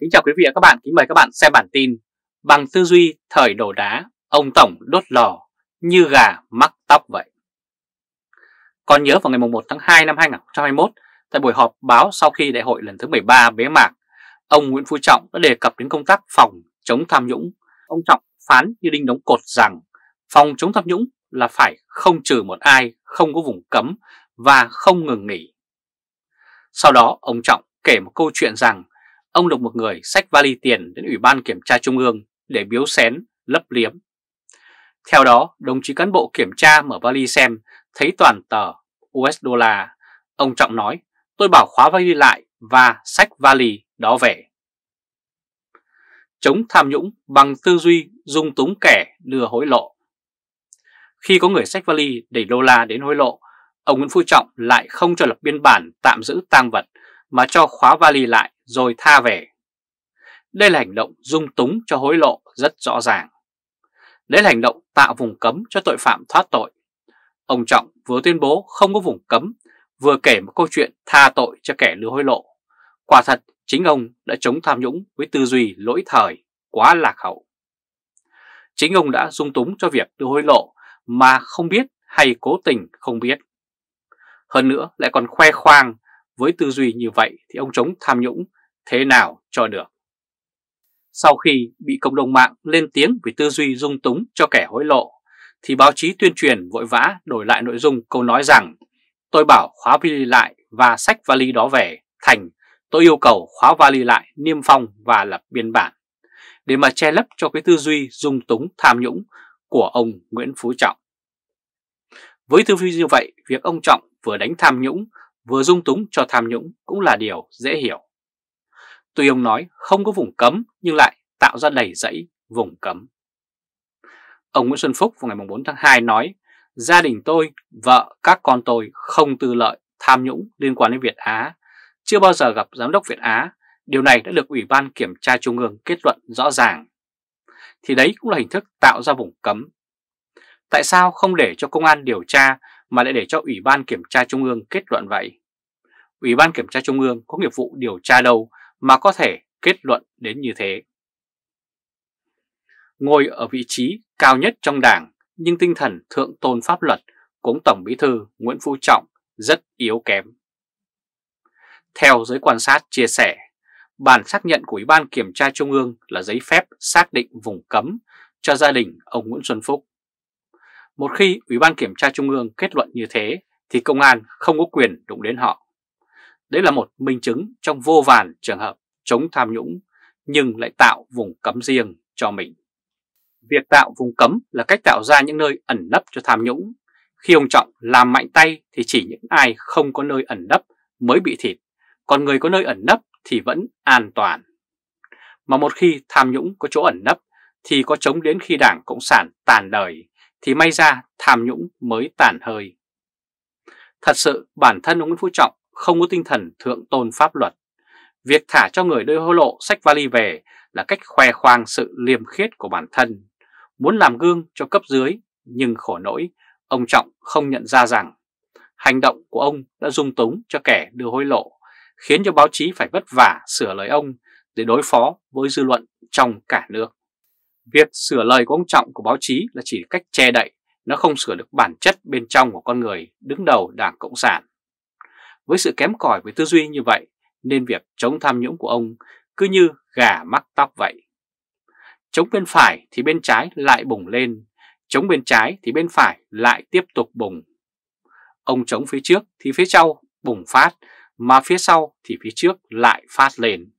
Kính chào quý vị và các bạn, kính mời các bạn xem bản tin Bằng tư duy thời đổ đá, ông Tổng đốt lò như gà mắc tóc vậy Còn nhớ vào ngày 1 tháng 2 năm 2021 Tại buổi họp báo sau khi đại hội lần thứ 13 bế mạc Ông Nguyễn Phú Trọng đã đề cập đến công tác phòng chống tham nhũng Ông Trọng phán như đinh đóng cột rằng Phòng chống tham nhũng là phải không trừ một ai, không có vùng cấm và không ngừng nghỉ Sau đó ông Trọng kể một câu chuyện rằng ông được một người xách vali tiền đến Ủy ban Kiểm tra Trung ương để biếu xén, lấp liếm. Theo đó, đồng chí cán bộ kiểm tra mở vali xem thấy toàn tờ US đô Ông Trọng nói, tôi bảo khóa vali lại và xách vali đó về. Chống tham nhũng bằng tư duy dung túng kẻ đưa hối lộ. Khi có người xách vali đẩy đô la đến hối lộ, ông Nguyễn Phú Trọng lại không cho lập biên bản tạm giữ tang vật mà cho khóa vali lại rồi tha về. Đây là hành động dung túng cho hối lộ rất rõ ràng. Đấy là hành động tạo vùng cấm cho tội phạm thoát tội. Ông Trọng vừa tuyên bố không có vùng cấm, vừa kể một câu chuyện tha tội cho kẻ lừa hối lộ. Quả thật, chính ông đã chống tham nhũng với tư duy lỗi thời, quá lạc hậu. Chính ông đã dung túng cho việc đưa hối lộ mà không biết hay cố tình không biết. Hơn nữa lại còn khoe khoang với tư duy như vậy thì ông chống tham nhũng thế nào cho được. Sau khi bị cộng đồng mạng lên tiếng vì tư duy dung túng cho kẻ hối lộ, thì báo chí tuyên truyền vội vã đổi lại nội dung câu nói rằng tôi bảo khóa vali lại và sách vali đó về thành tôi yêu cầu khóa vali lại niêm phong và lập biên bản để mà che lấp cho cái tư duy dung túng tham nhũng của ông Nguyễn Phú Trọng. Với tư duy như vậy, việc ông Trọng vừa đánh tham nhũng vừa dung túng cho tham nhũng cũng là điều dễ hiểu. Tuy ông nói không có vùng cấm nhưng lại tạo ra đầy rẫy vùng cấm. Ông Nguyễn Xuân Phúc vào ngày 4 tháng 2 nói, gia đình tôi, vợ, các con tôi không tư lợi, tham nhũng liên quan đến Việt Á. Chưa bao giờ gặp giám đốc Việt Á, điều này đã được Ủy ban Kiểm tra Trung ương kết luận rõ ràng. Thì đấy cũng là hình thức tạo ra vùng cấm. Tại sao không để cho công an điều tra mà lại để cho Ủy ban Kiểm tra Trung ương kết luận vậy? Ủy ban Kiểm tra Trung ương có nghiệp vụ điều tra đâu mà có thể kết luận đến như thế. Ngồi ở vị trí cao nhất trong đảng nhưng tinh thần thượng tôn pháp luật cũng Tổng Bí Thư Nguyễn Phú Trọng rất yếu kém. Theo giới quan sát chia sẻ, bản xác nhận của Ủy ban Kiểm tra Trung ương là giấy phép xác định vùng cấm cho gia đình ông Nguyễn Xuân Phúc. Một khi Ủy ban Kiểm tra Trung ương kết luận như thế thì công an không có quyền đụng đến họ. Đấy là một minh chứng trong vô vàn trường hợp chống tham nhũng nhưng lại tạo vùng cấm riêng cho mình. Việc tạo vùng cấm là cách tạo ra những nơi ẩn nấp cho tham nhũng. Khi ông Trọng làm mạnh tay thì chỉ những ai không có nơi ẩn nấp mới bị thịt, còn người có nơi ẩn nấp thì vẫn an toàn. Mà một khi tham nhũng có chỗ ẩn nấp thì có chống đến khi Đảng Cộng sản tàn đời thì may ra tham nhũng mới tàn hơi. Thật sự bản thân ông Nguyễn Phú Trọng không có tinh thần thượng tôn pháp luật. Việc thả cho người đưa hối lộ sách vali về là cách khoe khoang sự liêm khiết của bản thân, muốn làm gương cho cấp dưới, nhưng khổ nỗi, ông Trọng không nhận ra rằng hành động của ông đã dung túng cho kẻ đưa hối lộ, khiến cho báo chí phải vất vả sửa lời ông để đối phó với dư luận trong cả nước. Việc sửa lời của ông Trọng của báo chí là chỉ cách che đậy, nó không sửa được bản chất bên trong của con người đứng đầu Đảng Cộng sản. Với sự kém cỏi về tư duy như vậy nên việc chống tham nhũng của ông cứ như gà mắc tóc vậy. Chống bên phải thì bên trái lại bùng lên, chống bên trái thì bên phải lại tiếp tục bùng. Ông chống phía trước thì phía sau bùng phát, mà phía sau thì phía trước lại phát lên.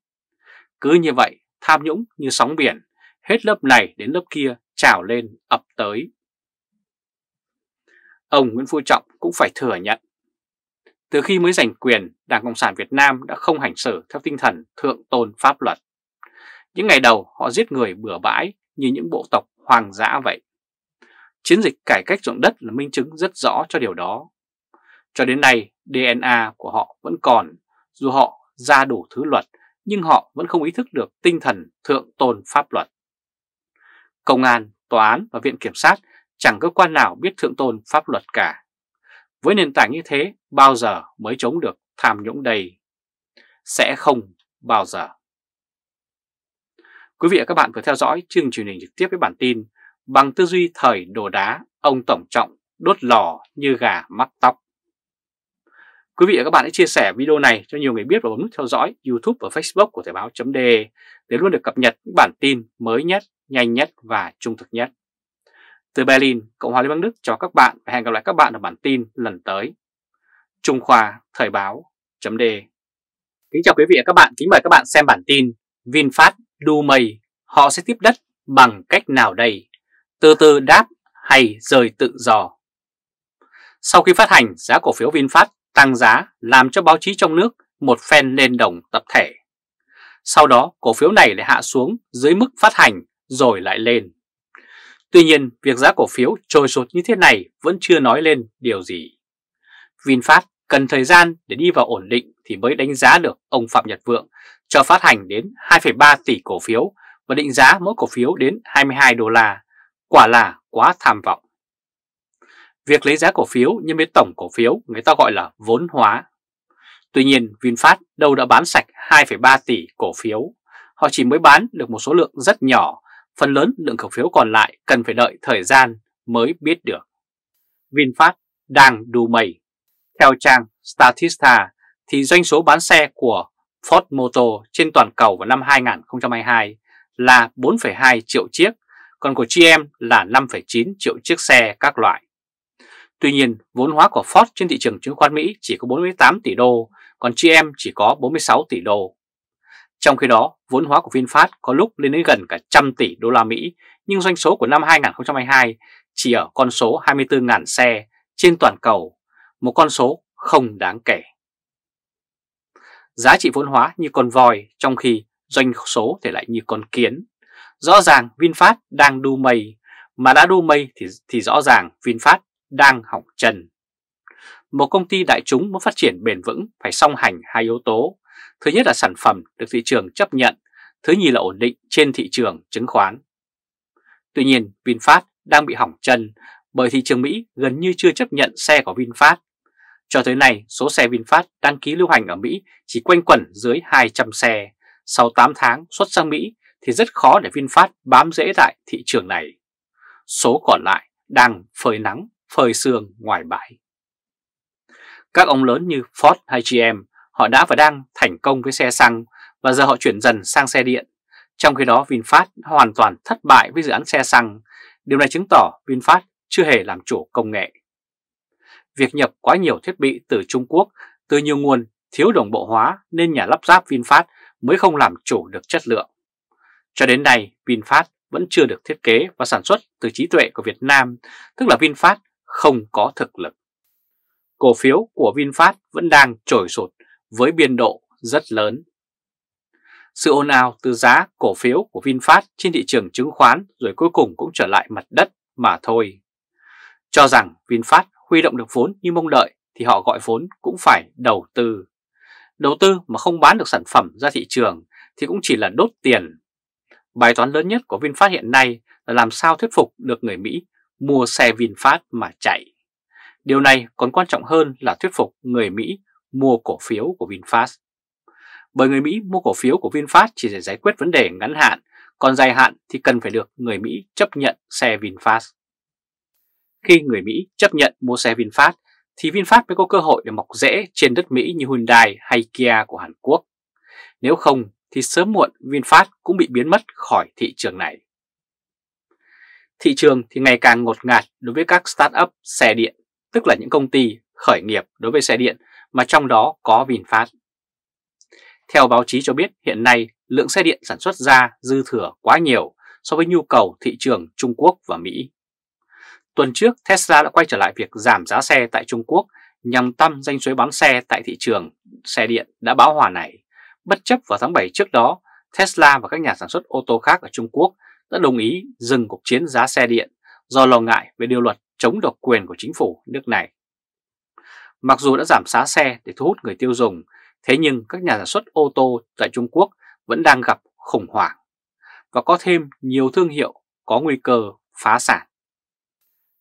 Cứ như vậy, tham nhũng như sóng biển, hết lớp này đến lớp kia trào lên ập tới. Ông Nguyễn Phú Trọng cũng phải thừa nhận từ khi mới giành quyền, Đảng Cộng sản Việt Nam đã không hành xử theo tinh thần thượng tôn pháp luật. Những ngày đầu họ giết người bừa bãi như những bộ tộc hoang dã vậy. Chiến dịch cải cách ruộng đất là minh chứng rất rõ cho điều đó. Cho đến nay, DNA của họ vẫn còn, dù họ ra đủ thứ luật, nhưng họ vẫn không ý thức được tinh thần thượng tôn pháp luật. Công an, tòa án và viện kiểm sát chẳng cơ quan nào biết thượng tôn pháp luật cả. Với nền tảng như thế, bao giờ mới chống được tham nhũng đầy? Sẽ không bao giờ. Quý vị và các bạn vừa theo dõi chương truyền hình trực tiếp với bản tin Bằng tư duy thời đồ đá, ông Tổng Trọng đốt lò như gà mắc tóc. Quý vị và các bạn hãy chia sẻ video này cho nhiều người biết và bấm nút theo dõi YouTube và Facebook của Thời báo.de để luôn được cập nhật những bản tin mới nhất, nhanh nhất và trung thực nhất. Từ Berlin, Cộng hòa Liên bang Đức chào các bạn và hẹn gặp lại các bạn ở bản tin lần tới. Trung Khoa Thời báo chấm đề Kính chào quý vị và các bạn, kính mời các bạn xem bản tin VinFast đu mây, họ sẽ tiếp đất bằng cách nào đây? Từ từ đáp hay rời tự do? Sau khi phát hành, giá cổ phiếu VinFast tăng giá làm cho báo chí trong nước một phen lên đồng tập thể. Sau đó, cổ phiếu này lại hạ xuống dưới mức phát hành rồi lại lên. Tuy nhiên, việc giá cổ phiếu trồi sụt như thế này vẫn chưa nói lên điều gì. VinFast cần thời gian để đi vào ổn định thì mới đánh giá được ông Phạm Nhật Vượng cho phát hành đến 2,3 tỷ cổ phiếu và định giá mỗi cổ phiếu đến 22 đô la, quả là quá tham vọng. Việc lấy giá cổ phiếu nhân với tổng cổ phiếu người ta gọi là vốn hóa. Tuy nhiên VinFast đâu đã bán sạch 2,3 tỷ cổ phiếu, họ chỉ mới bán được một số lượng rất nhỏ phần lớn lượng cổ phiếu còn lại cần phải đợi thời gian mới biết được. VinFast đang đù mẩy Theo trang Statista thì doanh số bán xe của Ford Motor trên toàn cầu vào năm 2022 là 4,2 triệu chiếc, còn của GM là 5,9 triệu chiếc xe các loại. Tuy nhiên, vốn hóa của Ford trên thị trường chứng khoán Mỹ chỉ có 48 tỷ đô, còn GM chỉ có 46 tỷ đô. Trong khi đó, vốn hóa của VinFast có lúc lên đến gần cả trăm tỷ đô la Mỹ, nhưng doanh số của năm 2022 chỉ ở con số 24.000 xe trên toàn cầu, một con số không đáng kể. Giá trị vốn hóa như con voi, trong khi doanh số thì lại như con kiến. Rõ ràng VinFast đang đu mây, mà đã đu mây thì, thì rõ ràng VinFast đang hỏng chân Một công ty đại chúng muốn phát triển bền vững phải song hành hai yếu tố Thứ nhất là sản phẩm được thị trường chấp nhận, thứ nhì là ổn định trên thị trường chứng khoán. Tuy nhiên, VinFast đang bị hỏng chân bởi thị trường Mỹ gần như chưa chấp nhận xe của VinFast. Cho tới nay, số xe VinFast đăng ký lưu hành ở Mỹ chỉ quanh quẩn dưới 200 xe. Sau 8 tháng xuất sang Mỹ thì rất khó để VinFast bám rễ tại thị trường này. Số còn lại đang phơi nắng, phơi sương ngoài bãi. Các ông lớn như Ford hay GM Họ đã và đang thành công với xe xăng và giờ họ chuyển dần sang xe điện. Trong khi đó VinFast hoàn toàn thất bại với dự án xe xăng. Điều này chứng tỏ VinFast chưa hề làm chủ công nghệ. Việc nhập quá nhiều thiết bị từ Trung Quốc, từ nhiều nguồn thiếu đồng bộ hóa nên nhà lắp ráp VinFast mới không làm chủ được chất lượng. Cho đến nay, VinFast vẫn chưa được thiết kế và sản xuất từ trí tuệ của Việt Nam, tức là VinFast không có thực lực. Cổ phiếu của VinFast vẫn đang trồi sụt với biên độ rất lớn. Sự ồn ào từ giá cổ phiếu của VinFast trên thị trường chứng khoán rồi cuối cùng cũng trở lại mặt đất mà thôi. Cho rằng VinFast huy động được vốn như mong đợi thì họ gọi vốn cũng phải đầu tư. Đầu tư mà không bán được sản phẩm ra thị trường thì cũng chỉ là đốt tiền. Bài toán lớn nhất của VinFast hiện nay là làm sao thuyết phục được người Mỹ mua xe VinFast mà chạy. Điều này còn quan trọng hơn là thuyết phục người Mỹ mua cổ phiếu của VinFast. Bởi người Mỹ mua cổ phiếu của VinFast chỉ để giải quyết vấn đề ngắn hạn, còn dài hạn thì cần phải được người Mỹ chấp nhận xe VinFast. Khi người Mỹ chấp nhận mua xe VinFast thì VinFast mới có cơ hội để mọc rễ trên đất Mỹ như Hyundai hay Kia của Hàn Quốc. Nếu không thì sớm muộn VinFast cũng bị biến mất khỏi thị trường này. Thị trường thì ngày càng ngột ngạt đối với các start-up xe điện, tức là những công ty khởi nghiệp đối với xe điện mà trong đó có VinFast. Theo báo chí cho biết hiện nay lượng xe điện sản xuất ra dư thừa quá nhiều so với nhu cầu thị trường Trung Quốc và Mỹ. Tuần trước Tesla đã quay trở lại việc giảm giá xe tại Trung Quốc nhằm tăng danh suế bán xe tại thị trường xe điện đã báo hòa này. Bất chấp vào tháng 7 trước đó, Tesla và các nhà sản xuất ô tô khác ở Trung Quốc đã đồng ý dừng cuộc chiến giá xe điện do lo ngại về điều luật chống độc quyền của chính phủ nước này. Mặc dù đã giảm giá xe để thu hút người tiêu dùng, thế nhưng các nhà sản xuất ô tô tại Trung Quốc vẫn đang gặp khủng hoảng và có thêm nhiều thương hiệu có nguy cơ phá sản.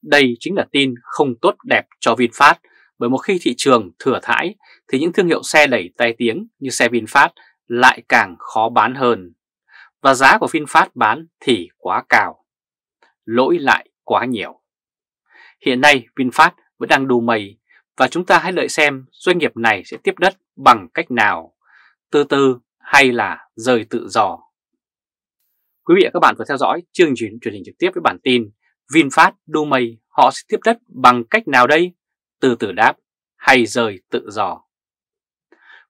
Đây chính là tin không tốt đẹp cho VinFast bởi một khi thị trường thừa thãi thì những thương hiệu xe đẩy tai tiếng như xe VinFast lại càng khó bán hơn và giá của VinFast bán thì quá cao, lỗi lại quá nhiều. Hiện nay VinFast vẫn đang đù mây và chúng ta hãy đợi xem doanh nghiệp này sẽ tiếp đất bằng cách nào, từ từ hay là rời tự do. Quý vị và các bạn vừa theo dõi chương trình truyền hình trực tiếp với bản tin VinFast, Mây, họ sẽ tiếp đất bằng cách nào đây? Từ từ đáp hay rời tự do?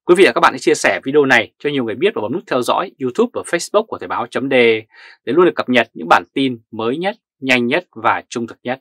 Quý vị và các bạn hãy chia sẻ video này cho nhiều người biết và bấm nút theo dõi YouTube và Facebook của Thời báo.de để luôn được cập nhật những bản tin mới nhất, nhanh nhất và trung thực nhất.